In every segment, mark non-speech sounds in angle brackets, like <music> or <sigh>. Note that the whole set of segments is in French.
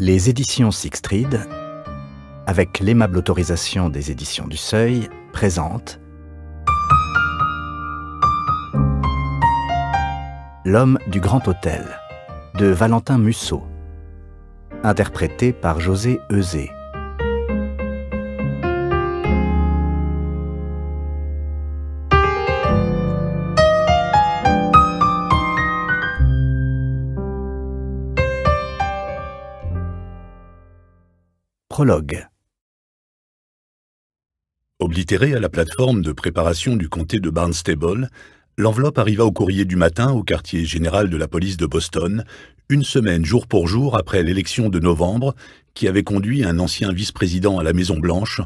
les éditions Sixtride, avec l'aimable autorisation des éditions du Seuil, présentent L'homme du Grand Hôtel de Valentin Musso, interprété par José Eusé. Oblitéré à la plateforme de préparation du comté de Barnstable, l'enveloppe arriva au courrier du matin au quartier général de la police de Boston, une semaine jour pour jour après l'élection de novembre qui avait conduit un ancien vice-président à la Maison-Blanche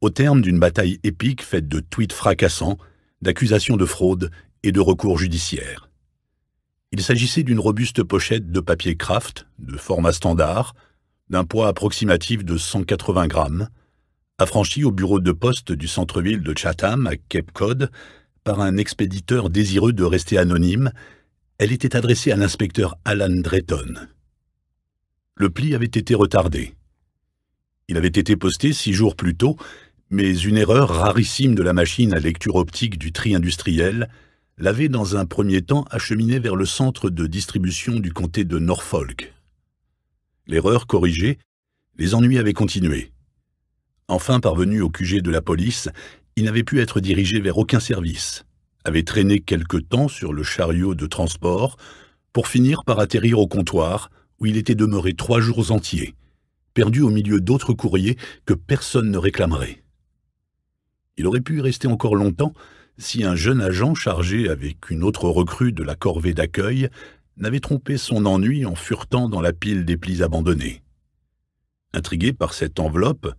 au terme d'une bataille épique faite de tweets fracassants, d'accusations de fraude et de recours judiciaires. Il s'agissait d'une robuste pochette de papier kraft, de format standard, d'un poids approximatif de 180 grammes, affranchie au bureau de poste du centre-ville de Chatham, à Cape Cod, par un expéditeur désireux de rester anonyme, elle était adressée à l'inspecteur Alan Drayton. Le pli avait été retardé. Il avait été posté six jours plus tôt, mais une erreur rarissime de la machine à lecture optique du tri industriel l'avait dans un premier temps acheminé vers le centre de distribution du comté de Norfolk. L'erreur corrigée, les ennuis avaient continué. Enfin parvenu au QG de la police, il n'avait pu être dirigé vers aucun service, avait traîné quelque temps sur le chariot de transport, pour finir par atterrir au comptoir, où il était demeuré trois jours entiers, perdu au milieu d'autres courriers que personne ne réclamerait. Il aurait pu rester encore longtemps si un jeune agent chargé avec une autre recrue de la corvée d'accueil n'avait trompé son ennui en furetant dans la pile des plis abandonnés. Intrigué par cette enveloppe,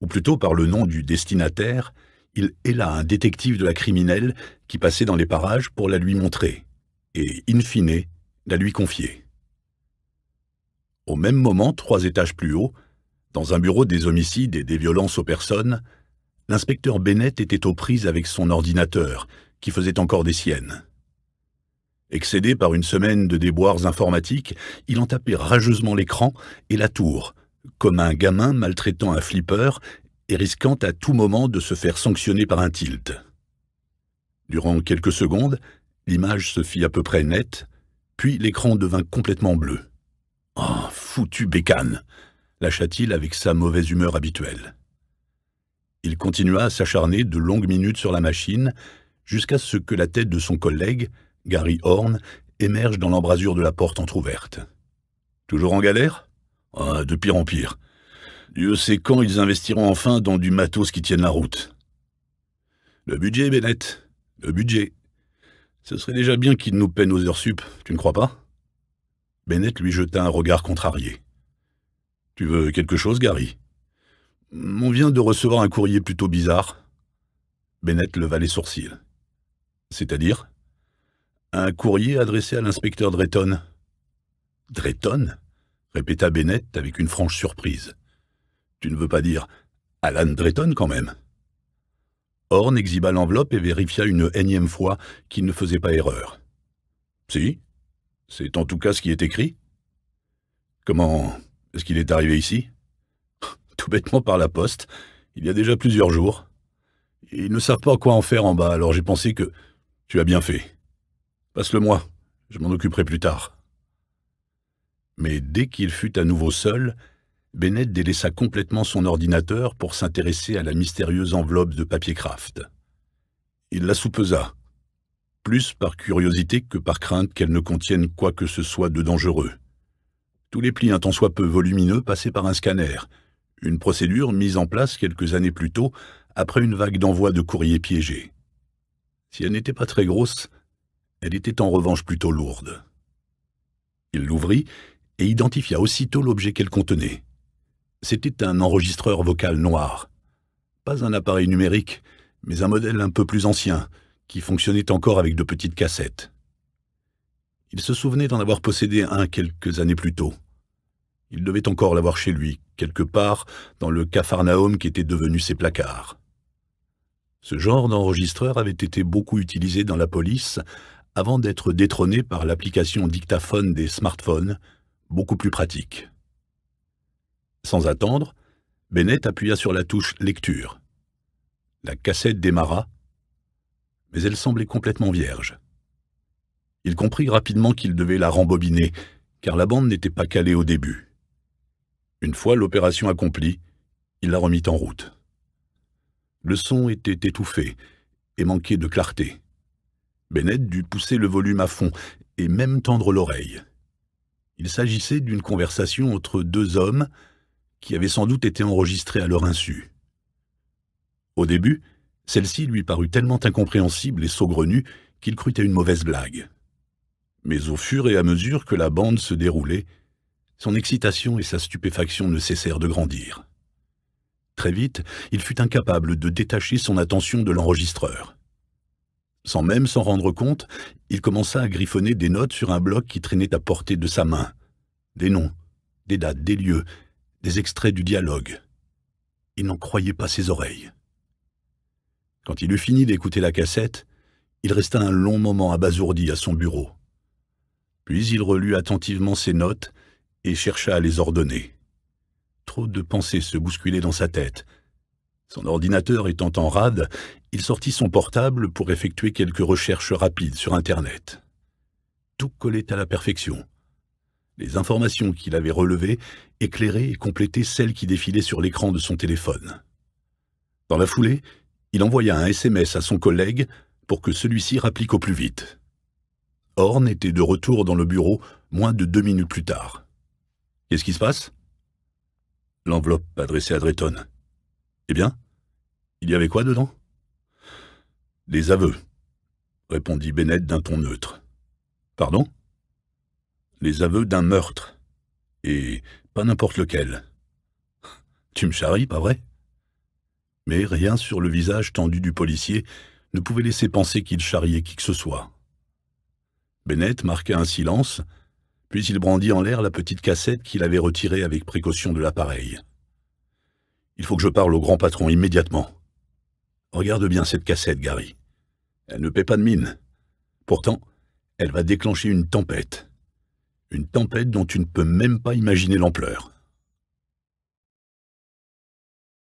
ou plutôt par le nom du destinataire, il héla un détective de la criminelle qui passait dans les parages pour la lui montrer, et, in fine, la lui confier. Au même moment, trois étages plus haut, dans un bureau des homicides et des violences aux personnes, l'inspecteur Bennett était aux prises avec son ordinateur, qui faisait encore des siennes. Excédé par une semaine de déboires informatiques, il en tapait rageusement l'écran et la tour, comme un gamin maltraitant un flipper et risquant à tout moment de se faire sanctionner par un tilt. Durant quelques secondes, l'image se fit à peu près nette, puis l'écran devint complètement bleu. « Ah, foutu bécane !» lâcha-t-il avec sa mauvaise humeur habituelle. Il continua à s'acharner de longues minutes sur la machine, jusqu'à ce que la tête de son collègue, Gary Horn, émerge dans l'embrasure de la porte entr'ouverte. Toujours en galère ah, De pire en pire. Dieu sait quand ils investiront enfin dans du matos qui tienne la route. Le budget, Bennett. Le budget. Ce serait déjà bien qu'ils nous peinent aux heures sup, tu ne crois pas Bennett lui jeta un regard contrarié. Tu veux quelque chose, Gary On vient de recevoir un courrier plutôt bizarre. Bennett leva les sourcils. C'est-à-dire un courrier adressé à l'inspecteur Drayton. Drayton répéta Bennett avec une franche surprise. Tu ne veux pas dire Alan Drayton quand même Horn exhiba l'enveloppe et vérifia une énième fois qu'il ne faisait pas erreur. Si, c'est en tout cas ce qui est écrit. Comment est-ce qu'il est arrivé ici <laughs> Tout bêtement par la poste, il y a déjà plusieurs jours. Ils ne savent pas quoi en faire en bas, alors j'ai pensé que tu as bien fait. Passe-le-moi, je m'en occuperai plus tard. Mais dès qu'il fut à nouveau seul, Bennett délaissa complètement son ordinateur pour s'intéresser à la mystérieuse enveloppe de papier craft. Il la soupesa, plus par curiosité que par crainte qu'elle ne contienne quoi que ce soit de dangereux. Tous les plis, un tant soit peu volumineux, passaient par un scanner, une procédure mise en place quelques années plus tôt après une vague d'envoi de courriers piégés. Si elle n'était pas très grosse, elle était en revanche plutôt lourde. Il l'ouvrit et identifia aussitôt l'objet qu'elle contenait. C'était un enregistreur vocal noir. Pas un appareil numérique, mais un modèle un peu plus ancien, qui fonctionnait encore avec de petites cassettes. Il se souvenait d'en avoir possédé un quelques années plus tôt. Il devait encore l'avoir chez lui, quelque part, dans le capharnaüm qui était devenu ses placards. Ce genre d'enregistreur avait été beaucoup utilisé dans la police avant d'être détrôné par l'application dictaphone des smartphones, beaucoup plus pratique. Sans attendre, Bennett appuya sur la touche « Lecture ». La cassette démarra, mais elle semblait complètement vierge. Il comprit rapidement qu'il devait la rembobiner, car la bande n'était pas calée au début. Une fois l'opération accomplie, il la remit en route. Le son était étouffé et manquait de clarté. Bennett dut pousser le volume à fond et même tendre l'oreille. Il s'agissait d'une conversation entre deux hommes qui avaient sans doute été enregistrés à leur insu. Au début, celle-ci lui parut tellement incompréhensible et saugrenue qu'il crut à une mauvaise blague. Mais au fur et à mesure que la bande se déroulait, son excitation et sa stupéfaction ne cessèrent de grandir. Très vite, il fut incapable de détacher son attention de l'enregistreur. Sans même s'en rendre compte, il commença à griffonner des notes sur un bloc qui traînait à portée de sa main. Des noms, des dates, des lieux, des extraits du dialogue. Il n'en croyait pas ses oreilles. Quand il eut fini d'écouter la cassette, il resta un long moment abasourdi à son bureau. Puis il relut attentivement ses notes et chercha à les ordonner. Trop de pensées se bousculaient dans sa tête, son ordinateur étant en rade, il sortit son portable pour effectuer quelques recherches rapides sur Internet. Tout collait à la perfection. Les informations qu'il avait relevées éclairaient et complétaient celles qui défilaient sur l'écran de son téléphone. Dans la foulée, il envoya un SMS à son collègue pour que celui-ci rapplique au plus vite. Horn était de retour dans le bureau moins de deux minutes plus tard. « Qu'est-ce qui se passe ?» L'enveloppe adressée à Drayton. « Eh bien ?» Il y avait quoi dedans Des aveux, répondit Bennett d'un ton neutre. Pardon Les aveux d'un meurtre. Et pas n'importe lequel. <laughs> Tu me charries, pas vrai Mais rien sur le visage tendu du policier ne pouvait laisser penser qu'il charriait qui que ce soit. Bennett marqua un silence, puis il brandit en l'air la petite cassette qu'il avait retirée avec précaution de l'appareil. « Il faut que je parle au grand patron immédiatement. » Regarde bien cette cassette, Gary. Elle ne paie pas de mine. Pourtant, elle va déclencher une tempête. Une tempête dont tu ne peux même pas imaginer l'ampleur.